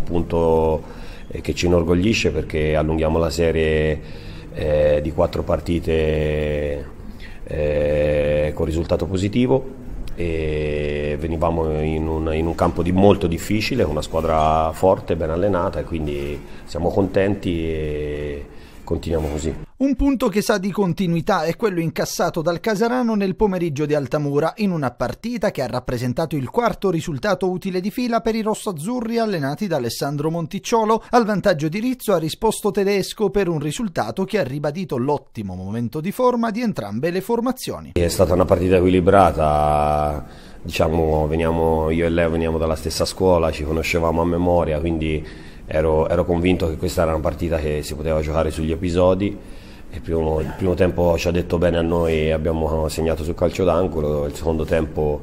un punto eh, che ci inorgoglisce perché allunghiamo la serie eh, di quattro partite eh, con risultato positivo e venivamo in un, in un, campo di molto difficile, una squadra forte, ben allenata e quindi siamo contenti. E, continuiamo così. Un punto che sa di continuità è quello incassato dal Casarano nel pomeriggio di Altamura in una partita che ha rappresentato il quarto risultato utile di fila per i rossoazzurri allenati da Alessandro Monticciolo. Al vantaggio di Rizzo ha risposto Tedesco per un risultato che ha ribadito l'ottimo momento di forma di entrambe le formazioni. È stata una partita equilibrata, diciamo, veniamo, io e lei veniamo dalla stessa scuola, ci conoscevamo a memoria, quindi ero, ero convinto che questa era una partita che si poteva giocare sugli episodi. Il primo, il primo, tempo ci ha detto bene a noi, abbiamo segnato sul calcio d'angolo, il secondo tempo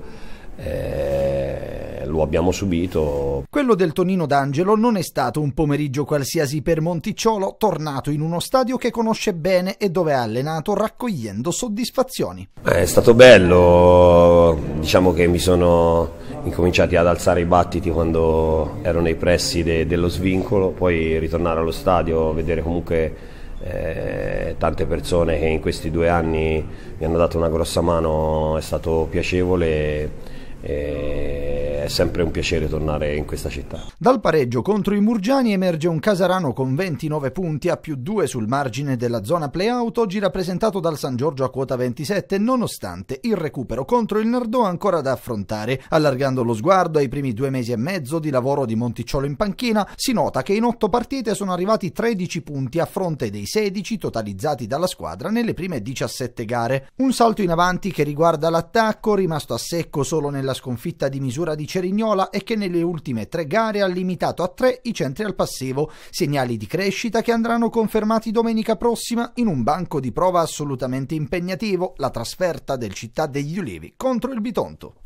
eh, lo abbiamo subito. Quello del Tonino d'Angelo non è stato un pomeriggio qualsiasi per Monticciolo, tornato in uno stadio che conosce bene e dove ha allenato raccogliendo soddisfazioni. Eh, è stato bello, diciamo che mi sono incominciati ad alzare i battiti quando ero nei pressi de, dello svincolo, poi ritornare allo stadio, vedere comunque eh, tante persone che in questi due anni mi hanno dato una grossa mano, è stato piacevole. Eh, sempre un piacere tornare in questa città. Dal pareggio contro i Murgiani emerge un Casarano con 29 punti a più 2 sul margine della zona playout, oggi rappresentato dal San Giorgio a quota 27, nonostante il recupero contro il Nardò ancora da affrontare. Allargando lo sguardo ai primi due mesi e mezzo di lavoro di Monticciolo in panchina, si nota che in 8 partite sono arrivati 13 punti a fronte dei 16 totalizzati dalla squadra nelle prime 17 gare. Un salto in avanti che riguarda l'attacco, rimasto a secco solo nella sconfitta di misura di Cerignola è che nelle ultime tre gare ha limitato a tre i centri al passivo, segnali di crescita che andranno confermati domenica prossima in un banco di prova assolutamente impegnativo, la trasferta del Città degli Ulivi contro il Bitonto.